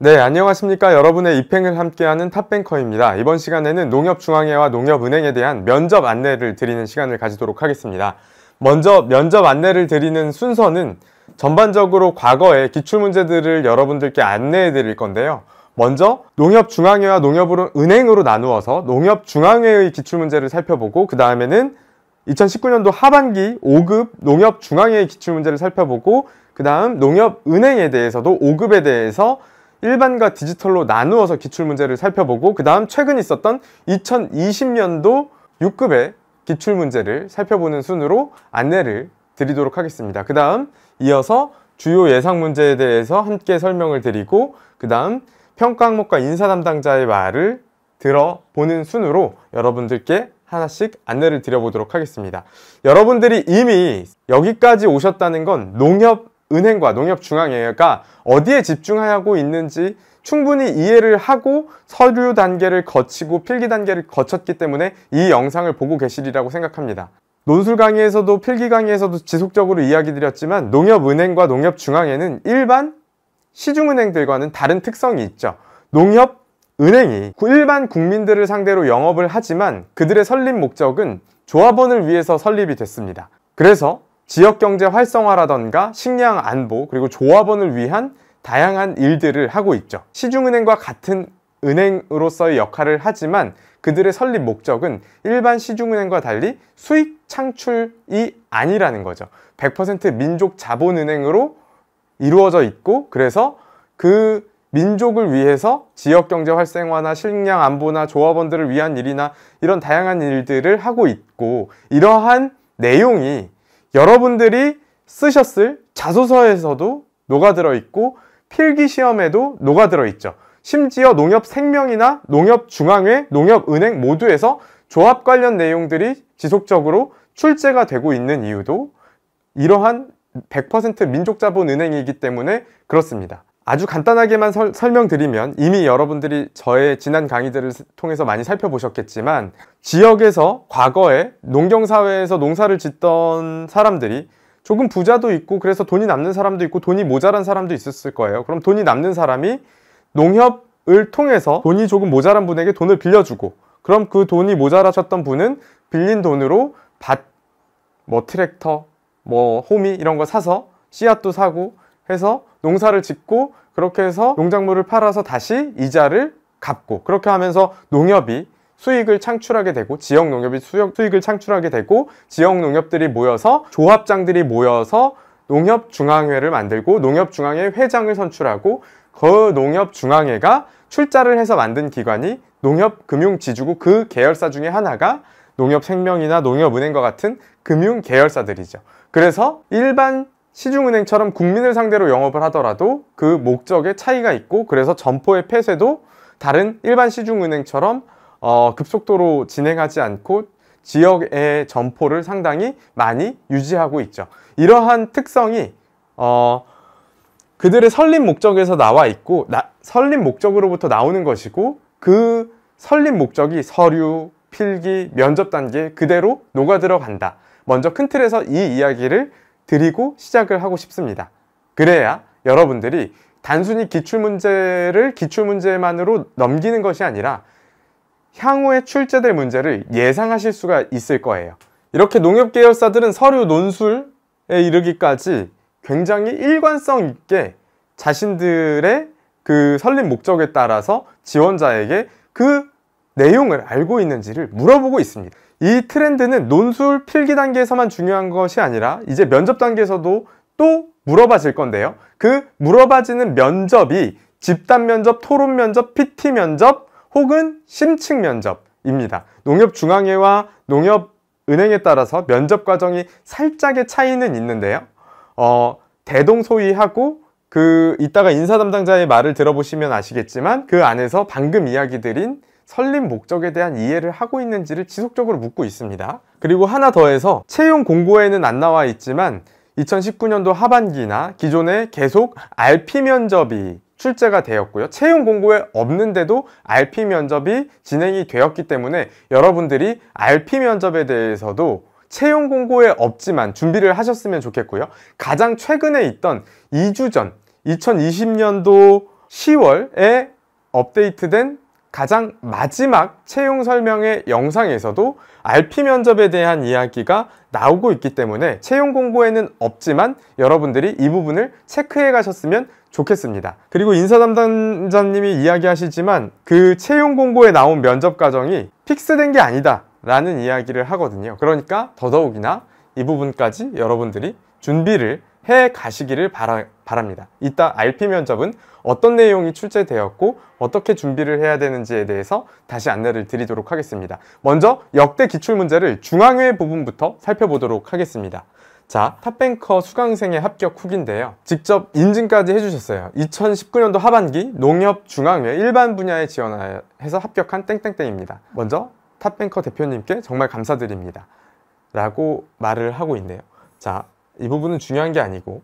네, 안녕하십니까. 여러분의 입행을 함께하는 탑뱅커입니다. 이번 시간에는 농협중앙회와 농협은행에 대한 면접 안내를 드리는 시간을 가지도록 하겠습니다. 먼저 면접 안내를 드리는 순서는 전반적으로 과거의 기출문제들을 여러분들께 안내해 드릴 건데요. 먼저 농협중앙회와 농협은행으로 나누어서 농협중앙회의 기출문제를 살펴보고 그 다음에는 2019년도 하반기 5급 농협중앙회의 기출문제를 살펴보고 그 다음 농협은행에 대해서도 5급에 대해서 일반과 디지털로 나누어서 기출문제를 살펴보고 그 다음 최근 있었던 2020년도 6급의 기출문제를 살펴보는 순으로 안내를 드리도록 하겠습니다. 그 다음 이어서 주요 예상 문제에 대해서 함께 설명을 드리고 그 다음 평가 항목과 인사 담당자의 말을 들어보는 순으로 여러분들께 하나씩 안내를 드려보도록 하겠습니다. 여러분들이 이미 여기까지 오셨다는 건 농협 은행과 농협중앙회가 어디에 집중하고 있는지 충분히 이해를 하고 서류 단계를 거치고 필기 단계를 거쳤기 때문에 이 영상을 보고 계시리라고 생각합니다. 논술 강의에서도 필기 강의에서도 지속적으로 이야기 드렸지만 농협은행과 농협중앙회는 일반 시중은행들과는 다른 특성이 있죠. 농협 은행이 일반 국민들을 상대로 영업을 하지만 그들의 설립 목적은 조합원을 위해서 설립이 됐습니다. 그래서 지역경제 활성화라던가 식량 안보 그리고 조합원을 위한 다양한 일들을 하고 있죠. 시중은행과 같은 은행으로서의 역할을 하지만 그들의 설립 목적은 일반 시중은행과 달리 수익 창출이 아니라는 거죠. 100% 민족 자본은행으로 이루어져 있고 그래서 그 민족을 위해서 지역 경제 활성화나 식량 안보나 조합원들을 위한 일이나 이런 다양한 일들을 하고 있고 이러한 내용이 여러분들이 쓰셨을 자소서에서도 녹아들어 있고 필기 시험에도 녹아들어 있죠. 심지어 농협 생명이나 농협 중앙회, 농협 은행 모두에서 조합 관련 내용들이 지속적으로 출제가 되고 있는 이유도 이러한 100% 민족자본은행이기 때문에 그렇습니다. 아주 간단하게만 설, 명드리면 이미 여러분들이 저의 지난 강의들을 통해서 많이 살펴보셨겠지만 지역에서 과거에 농경사회에서 농사를 짓던 사람들이 조금 부자도 있고 그래서 돈이 남는 사람도 있고 돈이 모자란 사람도 있었을 거예요 그럼 돈이 남는 사람이 농협을 통해서 돈이 조금 모자란 분에게 돈을 빌려주고 그럼 그 돈이 모자라셨던 분은 빌린 돈으로 밭, 뭐 트랙터, 뭐 호미 이런 거 사서 씨앗도 사고 해서 농사를 짓고 그렇게 해서 농작물을 팔아서 다시 이자를 갚고 그렇게 하면서 농협이 수익을 창출하게 되고 지역 농협이 수익을 창출하게 되고 지역 농협들이 모여서 조합장들이 모여서 농협 중앙회를 만들고 농협 중앙회 회장을 선출하고 그 농협 중앙회가 출자를 해서 만든 기관이 농협금융지주고 그 계열사 중에 하나가 농협생명이나 농협은행과 같은 금융계열사들이죠. 그래서 일반 시중은행처럼 국민을 상대로 영업을 하더라도 그 목적에 차이가 있고 그래서 점포의 폐쇄도 다른 일반 시중은행처럼 어, 급속도로 진행하지 않고 지역의 점포를 상당히 많이 유지하고 있죠. 이러한 특성이 어, 그들의 설립 목적에서 나와 있고 나, 설립 목적으로부터 나오는 것이고 그 설립 목적이 서류, 필기, 면접 단계 그대로 녹아 들어간다. 먼저 큰 틀에서 이 이야기를 드리고 시작을 하고 싶습니다. 그래야 여러분들이 단순히 기출문제를 기출문제만으로 넘기는 것이 아니라 향후에 출제될 문제를 예상하실 수가 있을 거예요. 이렇게 농협 계열사들은 서류 논술에 이르기까지 굉장히 일관성 있게 자신들의 그 설립 목적에 따라서 지원자에게 그 내용을 알고 있는지를 물어보고 있습니다. 이 트렌드는 논술 필기 단계에서만 중요한 것이 아니라 이제 면접 단계에서도 또 물어봐질 건데요. 그 물어봐지는 면접이 집단 면접, 토론 면접, PT 면접 혹은 심층 면접입니다. 농협중앙회와 농협은행에 따라서 면접 과정이 살짝의 차이는 있는데요. 어, 대동소이하고 그 이따가 인사 담당자의 말을 들어보시면 아시겠지만 그 안에서 방금 이야기 드린 설립 목적에 대한 이해를 하고 있는지를 지속적으로 묻고 있습니다. 그리고 하나 더해서 채용 공고에는 안 나와 있지만 2019년도 하반기나 기존에 계속 RP 면접이 출제가 되었고요. 채용 공고에 없는데도 RP 면접이 진행이 되었기 때문에 여러분들이 RP 면접에 대해서도 채용 공고에 없지만 준비를 하셨으면 좋겠고요. 가장 최근에 있던 2주 전 2020년도 10월에 업데이트된 가장 마지막 채용 설명의 영상에서도 RP 면접에 대한 이야기가 나오고 있기 때문에 채용 공고에는 없지만 여러분들이 이 부분을 체크해 가셨으면 좋겠습니다. 그리고 인사 담당자님이 이야기하시지만 그 채용 공고에 나온 면접 과정이 픽스된 게 아니다 라는 이야기를 하거든요. 그러니까 더더욱이나 이 부분까지 여러분들이 준비를 해 가시기를 바라, 바랍니다. 이따 RP 면접은 어떤 내용이 출제되었고 어떻게 준비를 해야 되는지에 대해서 다시 안내를 드리도록 하겠습니다. 먼저 역대 기출문제를 중앙회 부분부터 살펴보도록 하겠습니다. 자, 탑뱅커 수강생의 합격 후기인데요. 직접 인증까지 해주셨어요. 2019년도 하반기 농협중앙회 일반 분야에 지원해서 합격한 땡땡땡입니다. 먼저 탑뱅커 대표님께 정말 감사드립니다. 라고 말을 하고 있네요. 자, 이 부분은 중요한 게 아니고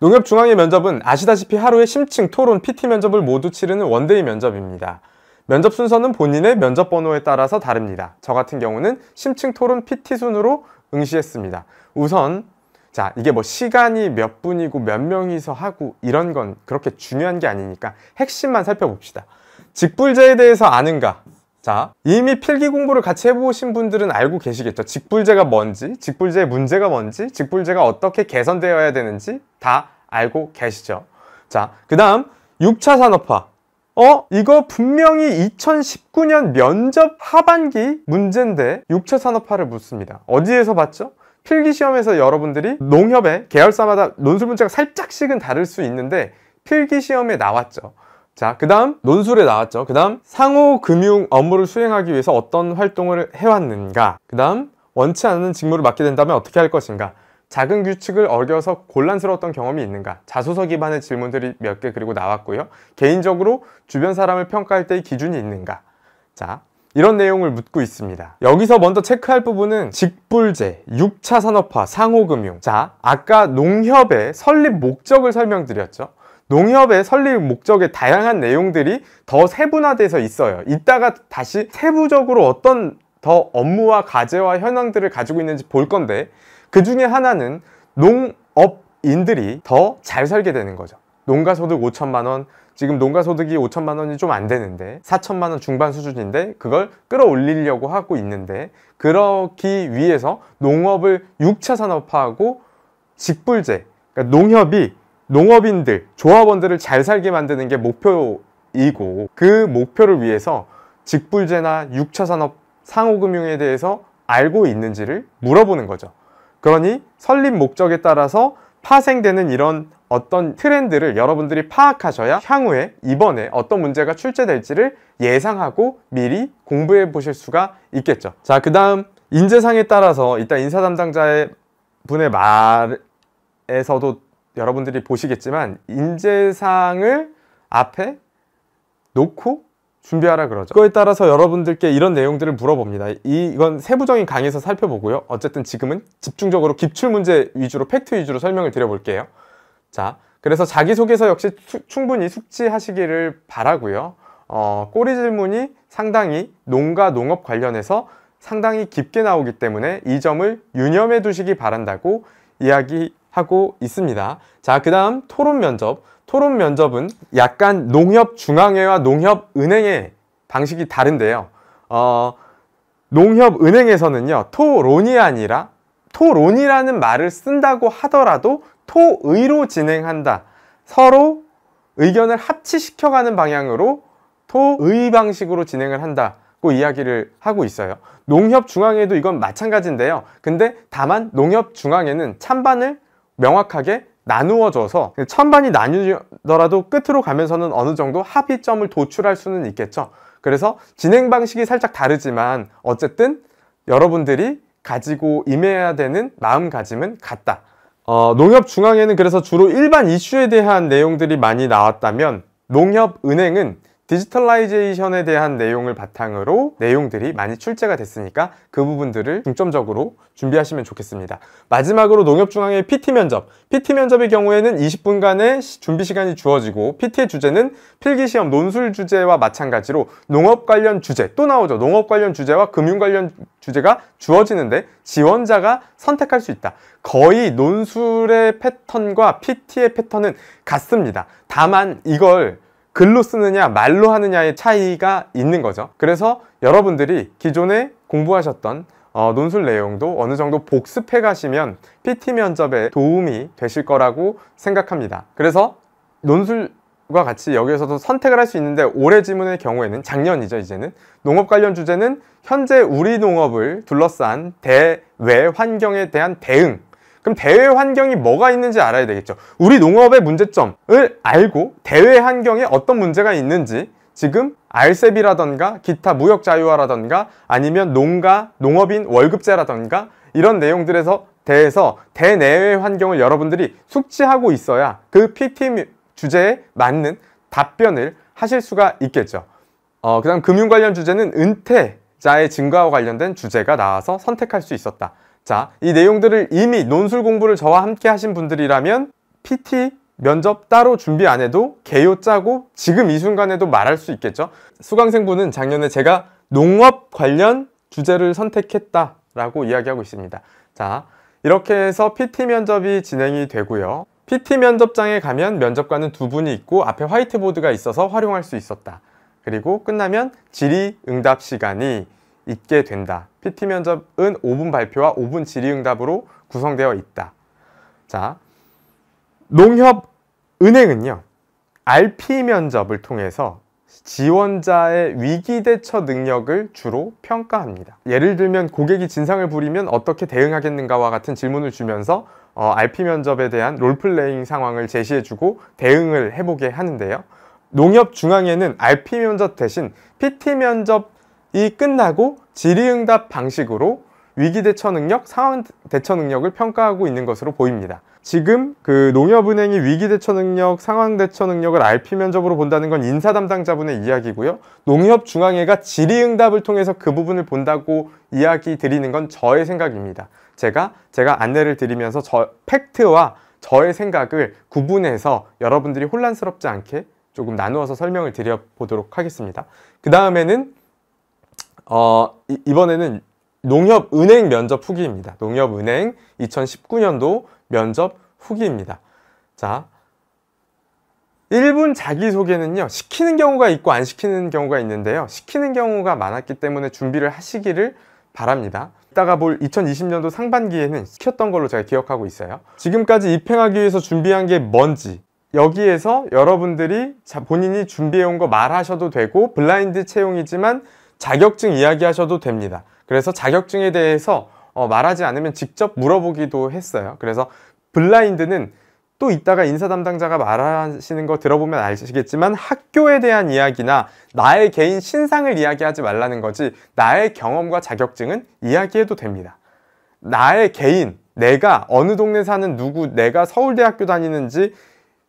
농협중앙회 면접은 아시다시피 하루에 심층, 토론, PT 면접을 모두 치르는 원데이 면접입니다. 면접 순서는 본인의 면접 번호에 따라서 다릅니다. 저 같은 경우는 심층, 토론, PT 순으로 응시했습니다. 우선 자 이게 뭐 시간이 몇 분이고 몇 명이서 하고 이런 건 그렇게 중요한 게 아니니까 핵심만 살펴봅시다. 직불제에 대해서 아는가? 자, 이미 필기 공부를 같이 해보신 분들은 알고 계시겠죠? 직불제가 뭔지, 직불제의 문제가 뭔지, 직불제가 어떻게 개선되어야 되는지 다 알고 계시죠? 자, 그 다음 6차 산업화. 어? 이거 분명히 2019년 면접 하반기 문제인데 6차 산업화를 묻습니다. 어디에서 봤죠? 필기시험에서 여러분들이 농협의 계열사마다 논술 문제가 살짝씩은 다를 수 있는데 필기시험에 나왔죠. 자, 그 다음 논술에 나왔죠. 그 다음 상호금융 업무를 수행하기 위해서 어떤 활동을 해왔는가. 그 다음 원치 않는 직무를 맡게 된다면 어떻게 할 것인가. 작은 규칙을 어겨서 곤란스러웠던 경험이 있는가 자소서 기반의 질문들이 몇 개 그리고 나왔고요 개인적으로 주변 사람을 평가할 때의 기준이 있는가 자 이런 내용을 묻고 있습니다 여기서 먼저 체크할 부분은 직불제, 6차 산업화, 상호금융 자 아까 농협의 설립 목적을 설명드렸죠 농협의 설립 목적의 다양한 내용들이 더 세분화돼서 있어요. 이따가 다시 세부적으로 어떤 더 업무와 과제와 현황들을 가지고 있는지 볼 건데 그 중에 하나는 농업인들이 더 잘 살게 되는 거죠. 농가소득 5천만 원, 지금 농가소득이 5천만 원이 좀 안 되는데 4천만 원 중반 수준인데 그걸 끌어올리려고 하고 있는데 그러기 위해서 농업을 6차 산업화하고 직불제, 그러니까 농협이 농업인들, 조합원들을 잘 살게 만드는 게 목표이고 그 목표를 위해서 직불제나 6차 산업 상호금융에 대해서 알고 있는지를 물어보는 거죠. 그러니 설립 목적에 따라서 파생되는 이런 어떤 트렌드를 여러분들이 파악하셔야 향후에 이번에 어떤 문제가 출제될지를 예상하고 미리 공부해 보실 수가 있겠죠. 자, 그 다음 인재상에 따라서 일단 인사 담당자의 분의 말에서도 여러분들이 보시겠지만 인재상을 앞에 놓고 준비하라 그러죠. 그거에 따라서 여러분들께 이런 내용들을 물어봅니다. 이, 건 세부적인 강의에서 살펴보고요. 어쨌든 지금은 집중적으로 기출 문제 위주로 팩트 위주로 설명을 드려볼게요. 자, 그래서 자기소개서 역시 추, 충분히 숙지하시기를 바라고요. 어, 꼬리 질문이 상당히 농가 농업 관련해서 상당히 깊게 나오기 때문에 이 점을 유념해 두시기 바란다고 이야기 하고 있습니다. 자, 그 다음 토론 면접. 토론 면접은 약간 농협중앙회와 농협은행의 방식이 다른데요. 어, 농협은행에서는요, 토론이 아니라 토론이라는 말을 쓴다고 하더라도 토의로 진행한다. 서로 의견을 합치시켜가는 방향으로 토의 방식으로 진행을 한다고 이야기를 하고 있어요. 농협중앙회도 이건 마찬가지인데요. 근데 다만 농협중앙회는 찬반을 명확하게 나누어져서 천반이 나뉘더라도 끝으로 가면서는 어느 정도 합의점을 도출할 수는 있겠죠. 그래서 진행 방식이 살짝 다르지만 어쨌든 여러분들이 가지고 임해야 되는 마음가짐은 같다. 어, 농협중앙에는 그래서 주로 일반 이슈에 대한 내용들이 많이 나왔다면 농협은행은 디지털라이제이션에 대한 내용을 바탕으로 내용들이 많이 출제가 됐으니까 그 부분들을 중점적으로 준비하시면 좋겠습니다. 마지막으로 농협중앙회 PT 면접 PT 면접의 경우에는 20분간의 준비 시간이 주어지고 PT의 주제는 필기시험 논술 주제와 마찬가지로 농업 관련 주제 또 나오죠. 농업 관련 주제와 금융 관련 주제가 주어지는데 지원자가 선택할 수 있다. 거의 논술의 패턴과 PT의 패턴은 같습니다. 다만 이걸 글로 쓰느냐 말로 하느냐의 차이가 있는 거죠. 그래서 여러분들이 기존에 공부하셨던 어, 논술 내용도 어느 정도 복습해 가시면 PT 면접에 도움이 되실 거라고 생각합니다. 그래서 논술 과 같이 여기에서도 선택을 할 수 있는데 올해 지문의 경우에는 작년이죠 이제는 농업 관련 주제는 현재 우리 농업을 둘러싼 대외 환경에 대한 대응 그럼 대외 환경이 뭐가 있는지 알아야 되겠죠. 우리 농업의 문제점을 알고 대외 환경에 어떤 문제가 있는지 지금 알셉이라던가 기타 무역 자유화라던가 아니면 농가, 농업인 월급제라던가 이런 내용들에서 대해서 대내외 환경을 여러분들이 숙지하고 있어야 그 PT 주제에 맞는 답변을 하실 수가 있겠죠. 어, 그 다음 금융 관련 주제는 은퇴자의 증가와 관련된 주제가 나와서 선택할 수 있었다. 자, 이 내용들을 이미 논술 공부를 저와 함께 하신 분들이라면 PT 면접 따로 준비 안 해도 개요 짜고 지금 이 순간에도 말할 수 있겠죠. 수강생분은 작년에 제가 농업 관련 주제를 선택했다라고 이야기하고 있습니다. 자, 이렇게 해서 PT 면접이 진행이 되고요. PT 면접장에 가면 면접관은 두 분이 있고 앞에 화이트보드가 있어서 활용할 수 있었다. 그리고 끝나면 질의 응답 시간이 있게 된다. PT 면접은 5분 발표와 5분 질의응답으로 구성되어 있다. 자, 농협 은행은요. RP 면접을 통해서 지원자의 위기 대처 능력을 주로 평가합니다. 예를 들면 고객이 진상을 부리면 어떻게 대응하겠는가와 같은 질문을 주면서 어, RP 면접에 대한 롤플레잉 상황을 제시해주고 대응을 해보게 하는데요. 농협 중앙에는 RP 면접 대신 PT 면접 이 끝나고 질의응답 방식으로 위기 대처 능력, 상황 대처 능력을 평가하고 있는 것으로 보입니다. 지금 그 농협은행이 위기 대처 능력, 상황 대처 능력을 RP 면접으로 본다는 건 인사 담당자분의 이야기고요. 농협중앙회가 질의응답을 통해서 그 부분을 본다고 이야기 드리는 건 저의 생각입니다. 제가 제가 안내를 드리면서 저 팩트와 저의 생각을 구분해서 여러분들이 혼란스럽지 않게 조금 나누어서 설명을 드려보도록 하겠습니다. 그 다음에는 어, 이, 번에는 농협은행 면접 후기입니다. 농협은행 2019년도 면접 후기입니다. 자, 1분 자기소개는요. 시키는 경우가 있고 안 시키는 경우가 있는데요. 시키는 경우가 많았기 때문에 준비를 하시기를 바랍니다. 이따가 볼 2020년도 상반기에는 시켰던 걸로 제가 기억하고 있어요. 지금까지 입행하기 위해서 준비한 게 뭔지 여기에서 여러분들이 본인이 준비해온 거 말하셔도 되고 블라인드 채용이지만 자격증 이야기하셔도 됩니다. 그래서 자격증에 대해서 어, 말하지 않으면 직접 물어보기도 했어요. 그래서 블라인드는 또 이따가 인사 담당자가 말하시는 거 들어보면 아시겠지만 학교에 대한 이야기나 나의 개인 신상을 이야기하지 말라는 거지 나의 경험과 자격증은 이야기해도 됩니다. 나의 개인, 내가 어느 동네 사는 누구, 내가 서울대학교 다니는지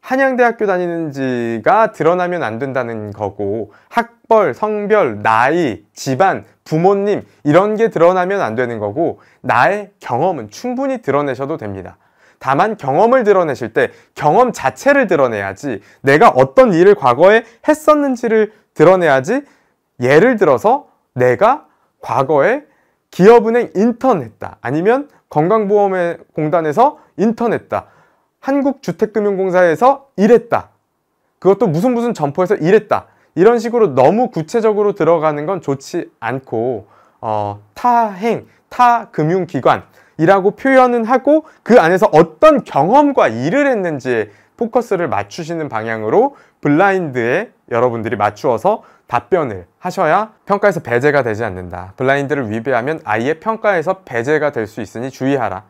한양대학교 다니는지가 드러나면 안 된다는 거고 학벌, 성별, 나이, 집안, 부모님 이런 게 드러나면 안 되는 거고 나의 경험은 충분히 드러내셔도 됩니다. 다만 경험을 드러내실 때 경험 자체를 드러내야지 내가 어떤 일을 과거에 했었는지를 드러내야지 예를 들어서 내가 과거에 기업은행 인턴 했다 아니면 건강보험공단에서 인턴 했다 한국주택금융공사에서 일했다 그것도 무슨 무슨 점포에서 일했다 이런 식으로 너무 구체적으로 들어가는 건 좋지 않고 어, 타행, 타금융기관이라고 표현은 하고 그 안에서 어떤 경험과 일을 했는지에 포커스를 맞추시는 방향으로 블라인드에 여러분들이 맞추어서 답변을 하셔야 평가에서 배제가 되지 않는다. 블라인드를 위배하면 아예 평가에서 배제가 될 수 있으니 주의하라.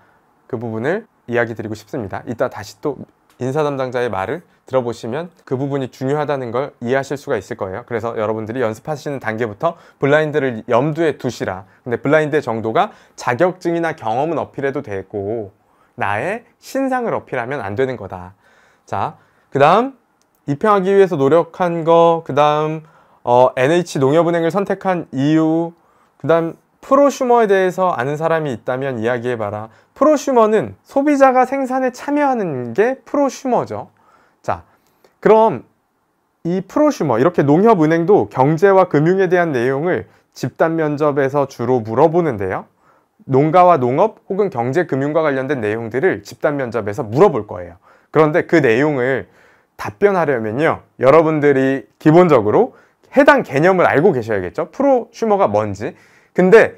그 부분을 이야기 드리고 싶습니다 이따 다시 또 인사 담당자의 말을 들어보시면 그 부분이 중요하다는 걸 이해하실 수가 있을 거예요 그래서 여러분들이 연습하시는 단계부터 블라인드를 염두에 두시라 근데 블라인드의 정도가 자격증이나 경험은 어필해도 되고 나의 신상을 어필하면 안 되는 거다 자그 다음 입행하기 위해서 노력한 거그 다음 어, NH 농협은행을 선택한 이유 그 다음 프로슈머에 대해서 아는 사람이 있다면 이야기해봐라. 프로슈머는 소비자가 생산에 참여하는 게 프로슈머죠. 자, 그럼 이 프로슈머, 이렇게 농협은행도 경제와 금융에 대한 내용을 집단 면접에서 주로 물어보는데요. 농가와 농업 혹은 경제 금융과 관련된 내용들을 집단 면접에서 물어볼 거예요. 그런데 그 내용을 답변하려면요. 여러분들이 기본적으로 해당 개념을 알고 계셔야겠죠. 프로슈머가 뭔지. 근데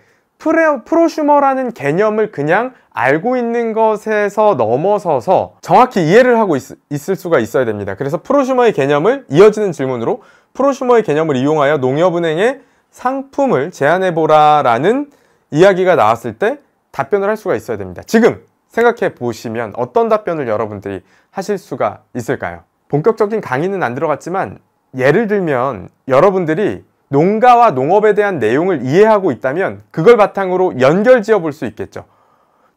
프로슈머라는 개념을 그냥 알고 있는 것에서 넘어서서 정확히 이해를 하고 있, 있을 수가 있어야 됩니다. 그래서 프로슈머의 개념을 이어지는 질문으로 프로슈머의 개념을 이용하여 농협은행의 상품을 제안해보라 라는 이야기가 나왔을 때 답변을 할 수가 있어야 됩니다. 지금 생각해 보시면 어떤 답변을 여러분들이 하실 수가 있을까요? 본격적인 강의는 안 들어갔지만 예를 들면 여러분들이 농가와 농업에 대한 내용을 이해하고 있다면 그걸 바탕으로 연결 지어 볼 수 있겠죠.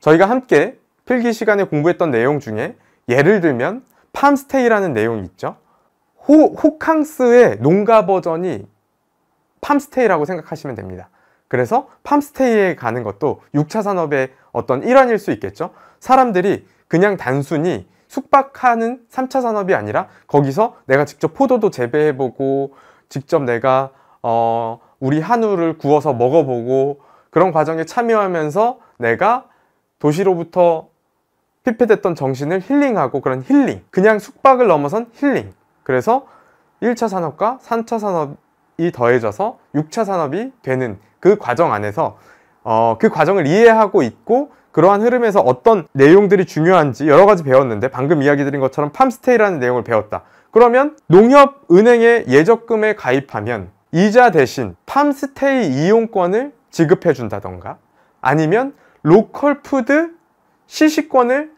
저희가 함께 필기 시간에 공부했던 내용 중에 예를 들면 팜스테이라는 내용이 있죠. 호, 호캉스의 농가 버전이 팜스테이라고 생각하시면 됩니다. 그래서 팜스테이에 가는 것도 6차 산업의 어떤 일환일 수 있겠죠. 사람들이 그냥 단순히 숙박하는 3차 산업이 아니라 거기서 내가 직접 포도도 재배해보고 직접 내가 어, 우리 한우를 구워서 먹어보고 그런 과정에 참여하면서 내가 도시로부터 피폐됐던 정신을 힐링하고 그런 힐링 그냥 숙박을 넘어선 힐링 그래서 1차 산업과 3차 산업이 더해져서 6차 산업이 되는 그 과정 안에서 어, 그 과정을 이해하고 있고 그러한 흐름에서 어떤 내용들이 중요한지 여러 가지 배웠는데 방금 이야기 드린 것처럼 팜스테이라는 내용을 배웠다 그러면 농협은행에 예적금에 가입하면 이자 대신 팜스테이 이용권을 지급해 준다던가 아니면 로컬 푸드 시식권을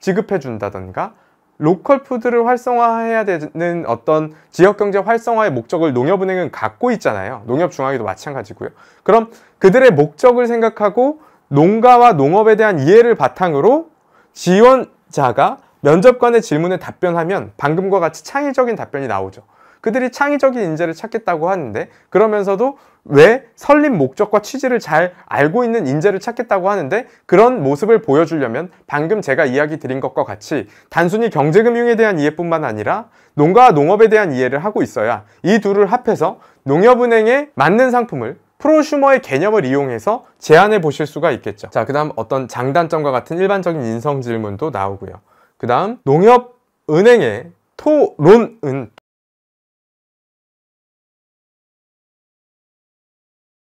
지급해 준다던가 로컬 푸드를 활성화해야 되는 어떤 지역경제 활성화의 목적을 농협은행은 갖고 있잖아요. 농협중앙위도 마찬가지고요. 그럼 그들의 목적을 생각하고 농가와 농업에 대한 이해를 바탕으로 지원자가 면접관의 질문에 답변하면 방금과 같이 창의적인 답변이 나오죠. 그들이 창의적인 인재를 찾겠다고 하는데 그러면서도 왜 설립 목적과 취지를 잘 알고 있는 인재를 찾겠다고 하는데 그런 모습을 보여주려면 방금 제가 이야기 드린 것과 같이 단순히 경제금융에 대한 이해뿐만 아니라 농가와 농업에 대한 이해를 하고 있어야 이 둘을 합해서 농협은행에 맞는 상품을 프로슈머의 개념을 이용해서 제안해 보실 수가 있겠죠 자그 다음 어떤 장단점과 같은 일반적인 인성 질문도 나오고요 그 다음 농협은행의 토론은